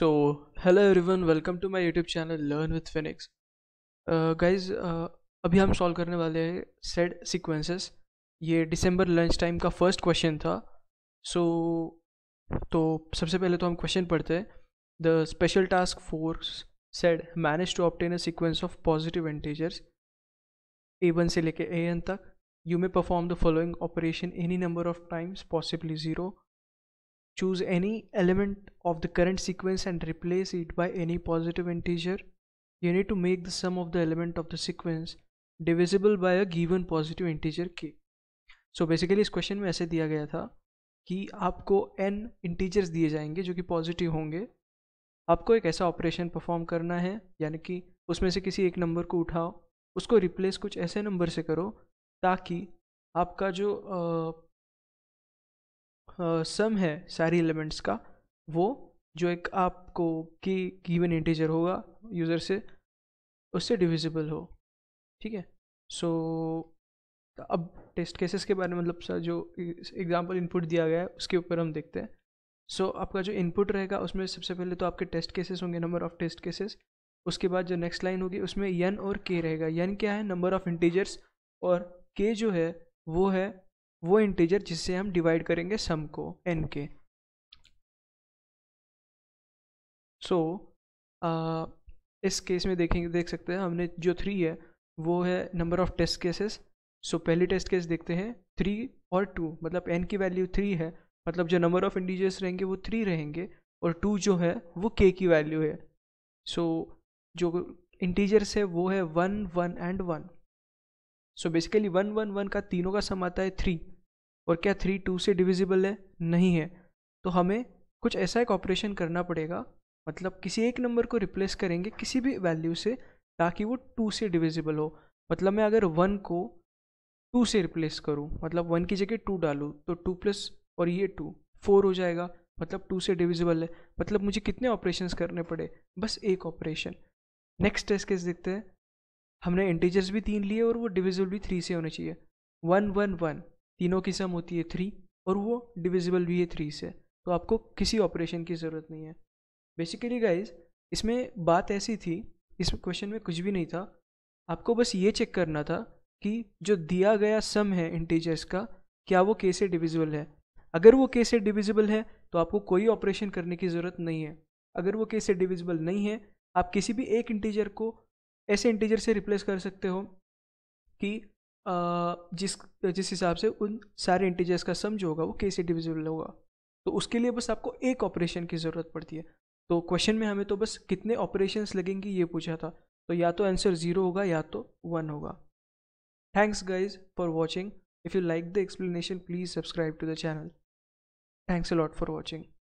so hello everyone welcome to my youtube channel learn with phoenix uh, guys uh, अभी हम solve करने वाले हैं सेड सिक्वेंसेस ये डिसम्बर लंच टाइम का फर्स्ट क्वेश्चन था सो so, तो सबसे पहले तो हम क्वेश्चन पढ़ते हैं the special task force said manage to obtain a sequence of positive integers A one से लेकर ए एन तक you may perform the following operation any number of times possibly zero choose any element of the current sequence and replace it by any positive integer you need to make the sum of the element of the sequence divisible by a given positive integer k so basically इस question mein aise diya gaya tha ki aapko n integers diye jayenge jo ki positive honge aapko ek aisa operation perform karna hai yani ki usme se kisi ek number ko uthao usko replace kuch aise number se karo taki aapka jo uh, sum है सारी elements का वो जो एक आपको की given integer होगा user से उससे डिविजिबल हो ठीक है सो so, अब टेस्ट केसेस के बारे में मतलब सर जो एग्जांपल इनपुट दिया गया है उसके ऊपर हम देखते हैं सो so, आपका जो इनपुट रहेगा उसमें सबसे पहले तो आपके टेस्ट केसेस होंगे नंबर ऑफ़ टेस्ट केसेस उसके बाद जो नेक्स्ट लाइन होगी उसमें एन और के रहेगा एन क्या है नंबर ऑफ़ इंटीजर्स और के जो है वो है वो इंटीजर जिससे हम डिवाइड करेंगे सम को एन के सो so, इस केस में देखेंगे देख सकते हैं हमने जो थ्री है वो है number of test cases so पहली टेस्ट केस देखते हैं थ्री और टू मतलब एन की वैल्यू थ्री है मतलब जो नंबर ऑफ इंटीजर्स रहेंगे वो थ्री रहेंगे और टू जो है वो के की वैल्यू है सो so, जो इंटीजर्स है वो है one one and one so basically one one one का तीनों का सम आता है थ्री और क्या थ्री टू से डिविजिबल है नहीं है तो हमें कुछ ऐसा एक ऑपरेशन करना पड़ेगा मतलब किसी एक नंबर को रिप्लेस करेंगे किसी भी वैल्यू से ताकि वो टू से डिविजिबल हो मतलब मैं अगर वन को टू से रिप्लेस करूँ मतलब वन की जगह टू डालूँ तो टू प्लस और ये टू फोर हो जाएगा मतलब टू से डिविजिबल है मतलब मुझे कितने ऑपरेशन करने पड़े बस एक ऑपरेशन नेक्स्ट टेस्ट केस देखते हैं हमने इंटीजर्स भी तीन लिए और वो डिविजिबल भी थ्री से होने चाहिए वन वन वन तीनों की सम होती है थ्री और वो डिविजिबल भी है थ्री से तो आपको किसी ऑपरेशन की ज़रूरत नहीं है बेसिकली गाइज इसमें बात ऐसी थी इस क्वेश्चन में कुछ भी नहीं था आपको बस ये चेक करना था कि जो दिया गया सम है इंटीजर्स का क्या वो के से डिविजिबल है अगर वो के से डिविजिबल है तो आपको कोई ऑपरेशन करने की ज़रूरत नहीं है अगर वो के से डिविजिबल नहीं है आप किसी भी एक इंटीजर को ऐसे इंटीजर से रिप्लेस कर सकते हो कि जिस जिस हिसाब से उन सारे इंटीजर्स का सम जो होगा वो कैसे डिविजिबल होगा तो उसके लिए बस आपको एक ऑपरेशन की ज़रूरत पड़ती है तो क्वेश्चन में हमें तो बस कितने ऑपरेशन लगेंगे ये पूछा था तो या तो आंसर ज़ीरो होगा या तो वन होगा thanks guys for watching if you like the explanation please subscribe to the channel thanks a lot for watching